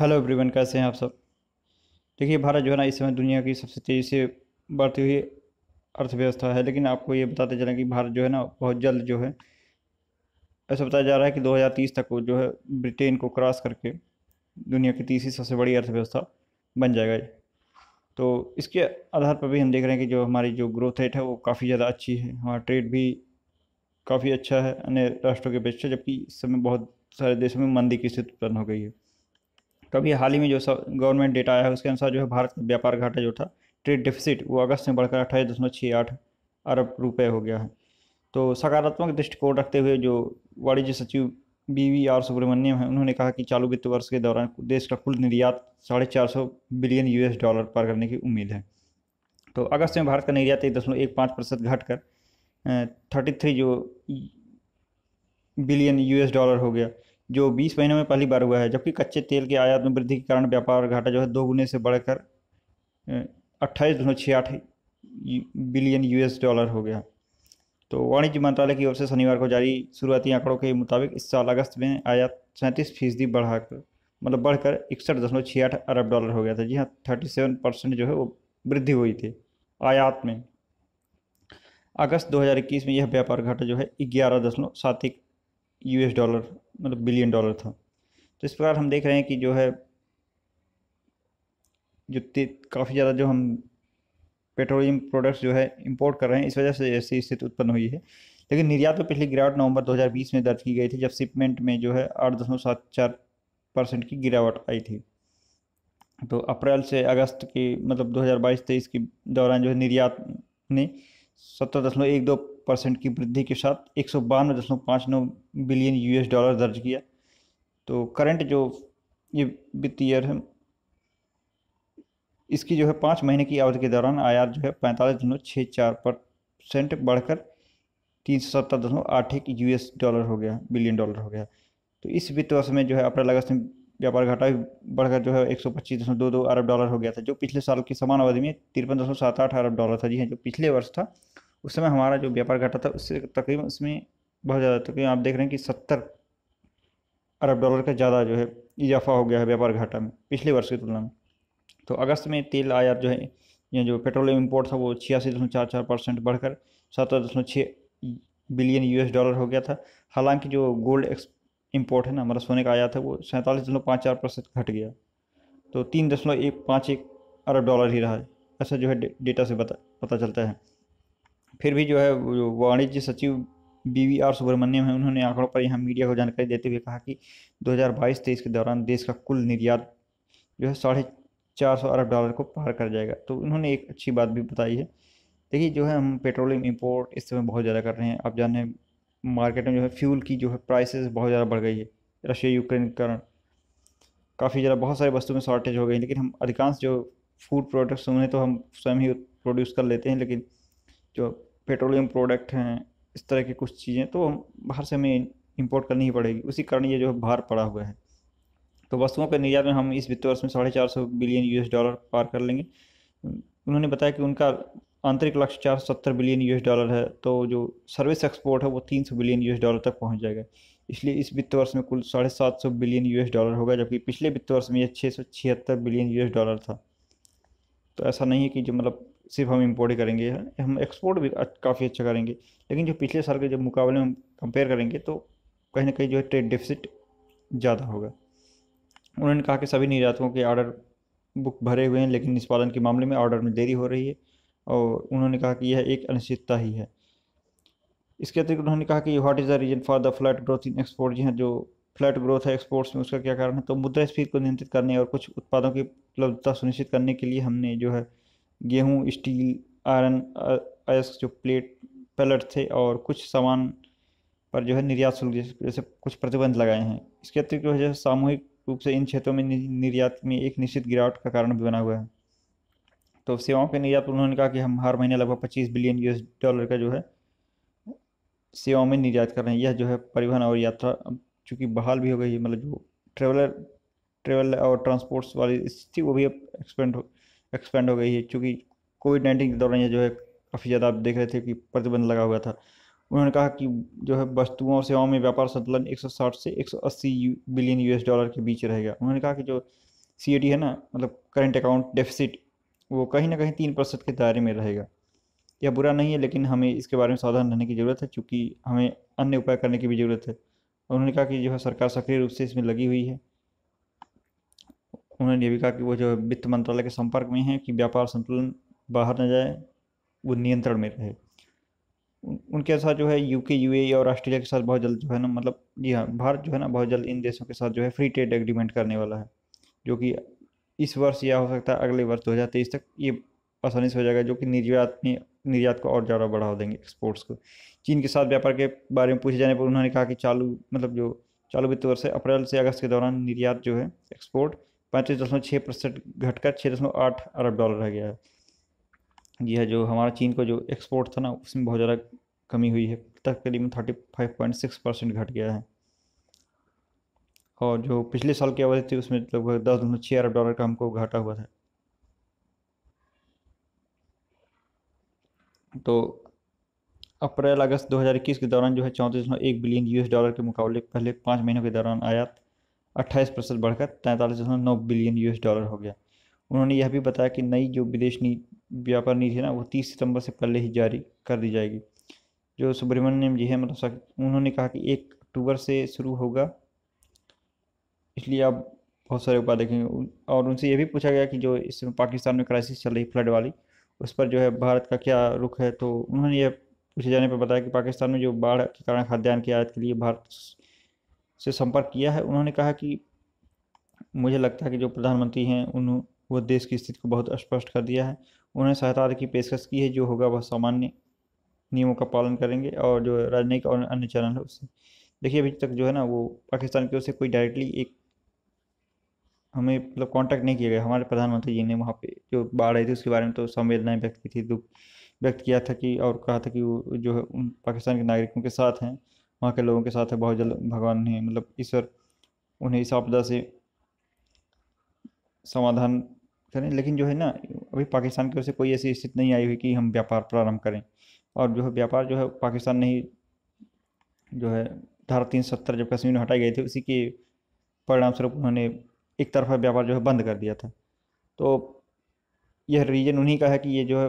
hello everyone कैसे हैं आप सब देखिए भारत जो है ना इस समय दुनिया की सबसे तेज़ी से बढ़ती हुई अर्थव्यवस्था है लेकिन आपको ये बताते चलें कि भारत जो है ना बहुत जल्द जो है ऐसा बताया जा रहा है कि 2030 तक वो जो है ब्रिटेन को क्रॉस करके दुनिया की तीसरी सबसे बड़ी अर्थव्यवस्था बन जाएगा तो इसके आधार पर भी हम देख रहे हैं कि जो हमारी जो ग्रोथ रेट है वो काफ़ी ज़्यादा अच्छी है हमारा ट्रेड भी काफ़ी अच्छा है अन्य राष्ट्रों के अपेक्षा जबकि इस समय बहुत सारे देशों में मंदी की स्थिति उत्पन्न हो गई है तो अभी हाल ही में जो गवर्नमेंट डेटा आया है उसके अनुसार जो है भारत का व्यापार घाटा जो था ट्रेड डिफिसिट वो अगस्त में बढ़कर अट्ठाईस दशमलव छः आठ अरब रुपये हो गया है तो सकारात्मक दृष्टिकोण रखते हुए जो वाणिज्य सचिव बी वी आर सुब्रमण्यम है उन्होंने कहा कि चालू वित्त वर्ष के दौरान देश का कुल निर्यात साढ़े चार सौ बिलियन यूएस डॉलर पार करने की उम्मीद है तो अगस्त में भारत का निर्यात एक दशमलव एक पाँच प्रतिशत घटकर थर्टी थ्री जो बिलियन यूएस डॉलर हो गया जो 20 महीनों में पहली बार हुआ है जबकि कच्चे तेल के आयात में वृद्धि के कारण व्यापार घाटा जो है दो गुने से बढ़कर अट्ठाईस दशमलव छियाठ बिलियन यूएस डॉलर हो गया तो वाणिज्य मंत्रालय की ओर से शनिवार को जारी शुरुआती आंकड़ों के मुताबिक इस साल अगस्त में आयात सैंतीस फीसदी बढ़ाकर मतलब बढ़कर इकसठ दशमलव छियाठ अरब डॉलर हो गया था जी हाँ थर्टी सेवन परसेंट जो है वो वृद्धि हुई थी आयात में अगस्त दो हज़ार इक्कीस में यह व्यापार घाटा जो है ग्यारह दशमलव सात एक यूएस डॉलर मतलब बिलियन डॉलर था तो इस प्रकार हम देख रहे हैं कि जो है जो काफ़ी ज़्यादा जो हम पेट्रोलियम प्रोडक्ट्स जो है इंपोर्ट कर रहे हैं इस वजह से ऐसी स्थिति उत्पन्न हुई है लेकिन निर्यात में पिछली गिरावट नवंबर 2020 में दर्ज की गई थी जब शिपमेंट में जो है आठ दशमलव सात चार परसेंट की गिरावट आई थी तो अप्रैल से अगस्त की मतलब 2022-23 के दौरान जो है निर्यात ने सत्रह दशमलव एक दो परसेंट की वृद्धि के साथ एक सौ बानवे दशमलव नौ बिलियन यूएस डॉलर दर्ज किया तो करंट जो ये वित्तीय ईयर है इसकी जो है पाँच महीने की अवधि के दौरान आयात जो है पैंतालीस दशमलव छः चार परसेंट बढ़कर तीन सौ सत्तर दशमलव आठ एक यू डॉलर हो गया बिलियन डॉलर हो गया तो इस वित्त वर्ष में जो है अप्रैल अगस्त में व्यापार घाटा भी बढ़कर जो है एक सौ पच्चीस दशमलव दो दो अरब डॉलर हो गया था जो पिछले साल की समान अवधि में तिरपन दशमलव सात आठ अरब डॉलर था जी हाँ जो पिछले वर्ष था उस समय हमारा जो व्यापार घाटा था उससे तकरीबन उसमें बहुत ज़्यादा तकरीबन आप देख रहे हैं कि सत्तर अरब डॉलर का ज़्यादा जो है इजाफा हो गया है व्यापार घाटा में पिछले वर्ष की तुलना में तो अगस्त में तेल आयात जो है या जो पेट्रोलियम इम्पोर्ट था वो छियासी दशमलव चार चार परसेंट बढ़कर सत्रह दशमलव छः बिलियन यूएस डॉलर हो गया था हालांकि जो गोल्ड एक्स इम्पोर्ट है ना हमारा सोने का आया था वो सैंतालीस दशमलव पाँच चार परसेंट घट गया तो तीन दशमलव एक पाँच एक अरब डॉलर ही रहा है ऐसा जो है डेटा से पता पता चलता है फिर भी जो है वाणिज्य सचिव बी वी आर सुब्रमण्यम है उन्होंने आंकड़ों पर यहाँ मीडिया को जानकारी देते हुए कहा कि 2022-23 के दौरान देश का कुल निर्यात जो है साढ़े चार सौ अरब डॉलर को पार कर जाएगा तो उन्होंने एक अच्छी बात भी बताई है देखिए जो है हम पेट्रोलियम इम्पोर्ट इस समय बहुत ज़्यादा कर रहे हैं आप जान मार्केट में जो है फ्यूल की जो है प्राइसेस बहुत ज़्यादा बढ़ गई है रशिया यूक्रेन के कारण काफ़ी ज़्यादा बहुत सारी वस्तुओं में शॉर्टेज हो गई लेकिन हम अधिकांश जो फूड प्रोडक्ट्स उन्हें तो हम स्वयं ही प्रोड्यूस कर लेते हैं लेकिन जो पेट्रोलियम प्रोडक्ट हैं इस तरह की कुछ चीज़ें तो बाहर से हमें इम्पोर्ट करनी ही पड़ेगी उसी कारण ये जो है भार पड़ा हुआ है तो वस्तुओं के निर्यात में हम इस वित्त वर्ष में साढ़े चार सौ बिलियन यूएस डॉलर पार कर लेंगे उन्होंने बताया कि उनका आंतरिक लक्ष्य चार सौ सत्तर बिलियन यूएस डॉलर है तो जो सर्विस एक्सपोर्ट है वो तीन सौ बिलियन यूएस डॉलर तक पहुंच जाएगा इसलिए इस वित्त वर्ष में कुल साढ़े सात सौ बिलियन यूएस डॉलर होगा जबकि पिछले वित्त वर्ष में यह छः सौ छिहत्तर बिलियन यूएस डॉलर था तो ऐसा नहीं है कि जो मतलब सिर्फ हम इम्पोर्ट ही करेंगे हम एक्सपोर्ट भी काफ़ी अच्छा करेंगे लेकिन जो पिछले साल के जब मुकाबले में कंपेयर करेंगे तो कहीं ना कहीं जो है ट्रेड डिफिसिट ज़्यादा होगा उन्होंने कहा कि सभी निर्यातकों के ऑर्डर बुक भरे हुए हैं लेकिन निष्पादन के मामले में ऑर्डर में देरी हो रही है और उन्होंने कहा कि यह एक अनिश्चितता ही है इसके अतिरिक्त उन्होंने कहा कि what is the reason for the flat growth in export जी हाँ जो फ्लैट ग्रोथ है एक्सपोर्ट्स में उसका क्या कारण है तो मुद्रा स्फीति को नियंत्रित करने और कुछ उत्पादों की उपलब्धता सुनिश्चित करने के लिए हमने जो है गेहूँ स्टील आयरन अयस्क जो प्लेट पैलेट थे और कुछ सामान पर जो है निर्यात शुल्क जैसे कुछ प्रतिबंध लगाए हैं इसके अतिरिक्त वजह सामूहिक रूप से इन क्षेत्रों में निर्यात में एक निश्चित गिरावट का कारण भी बना हुआ है तो सेवाओं के निर्यात पर उन्होंने कहा कि हम हर महीने लगभग पच्चीस बिलियन यूएस डॉलर का जो है सेवाओं में निर्यात कर रहे हैं यह जो है परिवहन और यात्रा अब चूँकि बहाल भी हो गई है मतलब जो ट्रेवलर ट्रेवल और ट्रांसपोर्ट्स वाली स्थिति वो भी अब एक्सपेंड हो एक्सपेंड हो गई है क्योंकि कोविड नाइन्टीन के दौरान ये जो है काफ़ी ज़्यादा आप देख रहे थे कि प्रतिबंध लगा हुआ था उन्होंने कहा कि जो है वस्तुओं और सेवाओं में व्यापार संतुलन 160 से 180 बिलियन यूएस डॉलर के बीच रहेगा उन्होंने कहा कि जो सी है ना मतलब करेंट अकाउंट डेफिसिट वो कहीं ना कहीं तीन प्रतिशत के दायरे में रहेगा यह बुरा नहीं है लेकिन हमें इसके बारे में सावधान रहने की ज़रूरत है क्योंकि हमें अन्य उपाय करने की भी ज़रूरत है उन्होंने कहा कि जो है सरकार सक्रिय रूप से इसमें लगी हुई है उन्होंने ये भी कहा कि वो जो वित्त मंत्रालय के संपर्क में हैं कि व्यापार संतुलन बाहर न जाए वो नियंत्रण में रहे उनके साथ जो है यूके यूएई e और ऑस्ट्रेलिया के साथ बहुत जल्द जो है ना मतलब जी हाँ भारत जो है ना बहुत जल्द इन देशों के साथ जो है फ्री ट्रेड एग्रीमेंट करने वाला है जो कि इस वर्ष या हो सकता है अगले वर्ष दो हज़ार तेईस तक ये आसानी से हो जाएगा जो कि निर्यात में निर्यात को और ज़्यादा बढ़ावा देंगे एक्सपोर्ट्स को चीन के साथ व्यापार के बारे में पूछे जाने पर उन्होंने कहा कि चालू मतलब जो चालू वित्त वर्ष है अप्रैल से अगस्त के दौरान निर्यात जो है एक्सपोर्ट पैंतीस दशमलव छः परसेंट घटकर छः दशमलव आठ अरब डॉलर रह गया है यह जो हमारा चीन को जो एक्सपोर्ट था ना उसमें बहुत ज़्यादा कमी हुई है तकरीबन thirty five point six percent घट गया है और जो पिछले साल की अवधि थी उसमें लगभग दस दशमलव छः अरब डॉलर का हमको घाटा हुआ था तो अप्रैल अगस्त 2021 के दौरान जो है चौंतीस दशमलव एक बिलियन यूएस डॉलर के मुकाबले पहले पाँच महीनों के दौरान आयात अट्ठाईस प्रतिशत बढ़कर तैंतालीस दशमलव नौ बिलियन यूएस डॉलर हो गया उन्होंने यह भी बताया कि नई जो विदेश नीति व्यापार नीति है ना वो तीस सितंबर से पहले ही जारी कर दी जाएगी जो सुब्रमण्यम जी है मतलब उन्होंने कहा कि एक अक्टूबर से शुरू होगा इसलिए आप बहुत सारे उपाय देखेंगे और उनसे यह भी पूछा गया कि जो इस पाकिस्तान में क्राइसिस चल रही फ्लड वाली उस पर जो है भारत का क्या रुख है तो उन्होंने यह पूछे जाने पर बताया कि पाकिस्तान में जो बाढ़ के कारण खाद्यान्न की आयात के लिए भारत से संपर्क किया है उन्होंने कहा कि मुझे लगता है कि जो प्रधानमंत्री हैं उन वो देश की स्थिति को बहुत स्पष्ट कर दिया है उन्होंने सहायता की पेशकश की है जो होगा वह सामान्य नियमों का पालन करेंगे और जो राजनयिक और अन्य चैनल है उससे देखिए अभी तक जो है ना वो पाकिस्तान की ओर से कोई डायरेक्टली एक हमें मतलब कांटेक्ट नहीं किया गया हमारे प्रधानमंत्री जी ने वहाँ पे जो बाढ़ आई थी उसके बारे में तो संवेदनाएं व्यक्त की थी दुख व्यक्त किया था कि और कहा था कि वो जो है उन पाकिस्तान के नागरिकों के साथ हैं वहाँ के लोगों के साथ है बहुत जल्द भगवान ने मतलब ईश्वर उन्हें इस आपदा से समाधान करें लेकिन जो है ना अभी पाकिस्तान की ओर से कोई ऐसी स्थिति नहीं आई हुई कि हम व्यापार प्रारंभ करें और जो है व्यापार जो है पाकिस्तान ने ही जो है धारा तीन सत्तर जब कश्मीर में हटाई गई थी उसी के परिणामस्वरूप उन्होंने एक तरफा व्यापार जो है बंद कर दिया था तो यह रीजन उन्हीं का है कि ये जो है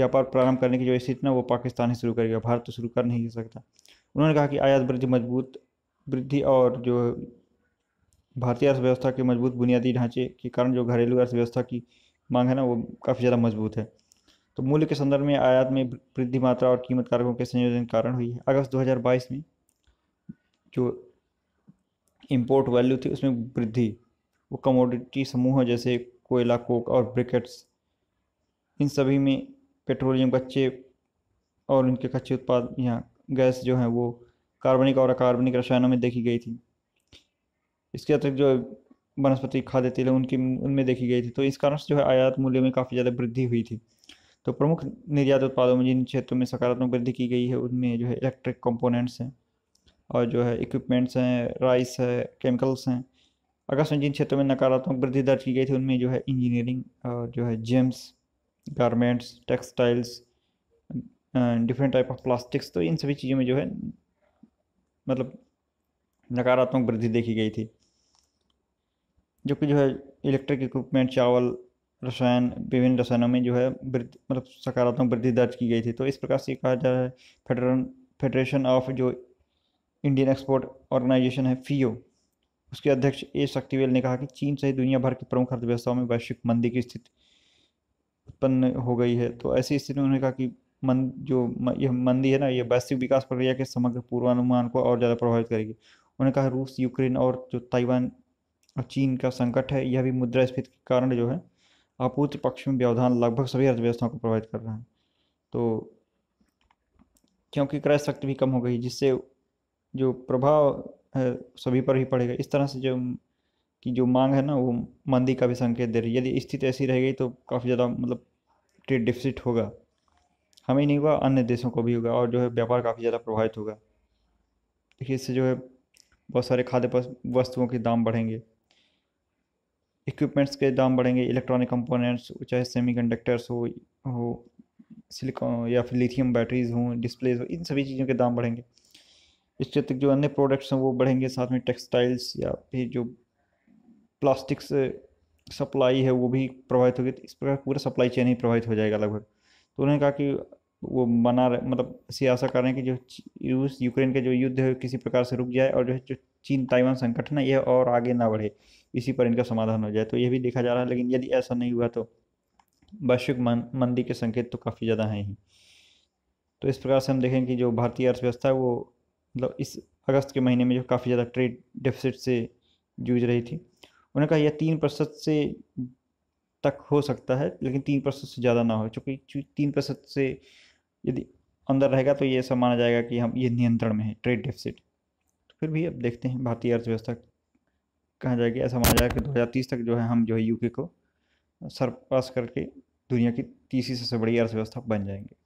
व्यापार प्रारंभ करने की जो स्थिति ना वो पाकिस्तान ही शुरू करेगा भारत तो शुरू कर नहीं सकता उन्होंने कहा कि आयात वृद्धि मजबूत वृद्धि और जो भारतीय अर्थव्यवस्था के मजबूत बुनियादी ढांचे के कारण जो घरेलू अर्थव्यवस्था की मांग है ना वो काफ़ी ज़्यादा मजबूत है तो मूल्य के संदर्भ में आयात में वृद्धि मात्रा और कीमत कारकों के संयोजन कारण हुई है अगस्त 2022 में जो इम्पोर्ट वैल्यू थी उसमें वृद्धि वो कमोडिटी समूह जैसे कोयला कोक और ब्रिकेट्स इन सभी में पेट्रोलियम कच्चे और उनके कच्चे उत्पाद यहाँ गैस जो है वो कार्बनिक और अकार्बनिक रसायनों में देखी गई थी इसके अतिरिक्त जो वनस्पति खाद्य तेल उनकी उनमें देखी गई थी तो इस कारण से जो है आयात मूल्य में काफ़ी ज़्यादा वृद्धि हुई थी तो प्रमुख निर्यात उत्पादों में जिन क्षेत्रों में सकारात्मक वृद्धि की गई है उनमें जो है इलेक्ट्रिक कंपोनेंट्स हैं और जो है इक्विपमेंट्स हैं राइस है केमिकल्स हैं अगस्त में जिन क्षेत्रों में नकारात्मक वृद्धि दर्ज की गई थी उनमें जो है इंजीनियरिंग और जो है gems garments textiles different type of plastics तो इन सभी चीज़ों में जो है मतलब नकारात्मक वृद्धि देखी गई थी जो कि जो है इलेक्ट्रिक इक्विपमेंट चावल रसायन विभिन्न रसायनों में जो है मतलब सकारात्मक वृद्धि दर्ज की गई थी तो इस प्रकार से कहा जा रहा है फेडरन फेडरेशन ऑफ जो इंडियन एक्सपोर्ट ऑर्गेनाइजेशन है फीओ e उसके अध्यक्ष ए शक्तिवेल ने कहा कि चीन सहित दुनिया भर की प्रमुख अर्थव्यवस्थाओं में वैश्विक मंदी की स्थिति उत्पन्न हो गई है तो ऐसी स्थिति में उन्होंने कहा कि मंद जो यह मंदी है ना ये वैश्विक विकास प्रक्रिया के समग्र पूर्वानुमान को और ज़्यादा प्रभावित करेगी उन्होंने कहा रूस यूक्रेन और जो ताइवान और चीन का संकट है यह भी मुद्रास्फीति के कारण जो है आपूर्ति पक्ष में व्यवधान लगभग सभी अर्थव्यवस्थाओं को प्रभावित कर रहा है तो क्योंकि क्रय शक्ति भी कम हो गई जिससे जो प्रभाव है सभी पर ही पड़ेगा इस तरह से जो कि जो मांग है ना वो मंदी का भी संकेत दे रही है यदि स्थिति ऐसी रह गई तो काफ़ी ज़्यादा मतलब ट्रेड डिफिसिट होगा हमें नहीं हुआ अन्य देशों को भी होगा और जो है व्यापार काफ़ी ज़्यादा प्रभावित होगा देखिए इससे जो है बहुत सारे खाद्य वस्तुओं के दाम बढ़ेंगे इक्विपमेंट्स के दाम बढ़ेंगे इलेक्ट्रॉनिक कंपोनेंट्स चाहे सेमी कंडक्टर्स हो हो सिलिकॉन या फिर लिथियम बैटरीज हों डिस्प्लेज हो इन सभी चीज़ों के दाम बढ़ेंगे इसके अतिरिक्त जो अन्य प्रोडक्ट्स हैं वो बढ़ेंगे साथ में टेक्सटाइल्स या फिर जो प्लास्टिक्स सप्लाई है वो भी प्रभावित होगी तो इस प्रकार पूरा सप्लाई चेन ही प्रभावित हो जाएगा लगभग तो उन्होंने कहा कि वो बना रहे मतलब सियासा कर रहे हैं कि जो रूस यूक्रेन का जो युद्ध है किसी प्रकार से रुक जाए और जो है जो चीन ताइवान संकट है ना यह और आगे ना बढ़े इसी पर इनका समाधान हो जाए तो यह भी देखा जा रहा है लेकिन यदि ऐसा नहीं हुआ तो वैश्विक मंदी के संकेत तो काफ़ी ज़्यादा हैं ही तो इस प्रकार से हम देखें कि जो भारतीय अर्थव्यवस्था है वो मतलब इस अगस्त के महीने में जो काफ़ी ज़्यादा ट्रेड डेफिसिट से जूझ रही थी उन्होंने कहा यह तीन प्रतिशत से तक हो सकता है लेकिन तीन प्रतिशत से ज़्यादा ना हो चूँकि तीन प्रतिशत से यदि अंदर रहेगा तो ये ऐसा माना जाएगा कि हम ये नियंत्रण में है ट्रेड डेफिसिट तो फिर भी अब देखते हैं भारतीय अर्थव्यवस्था कहाँ जाएगी ऐसा माना जाएगा कि दो हज़ार तीस तक जो है हम जो है यूके को सरपास करके दुनिया की तीसरी सबसे बड़ी अर्थव्यवस्था बन जाएंगे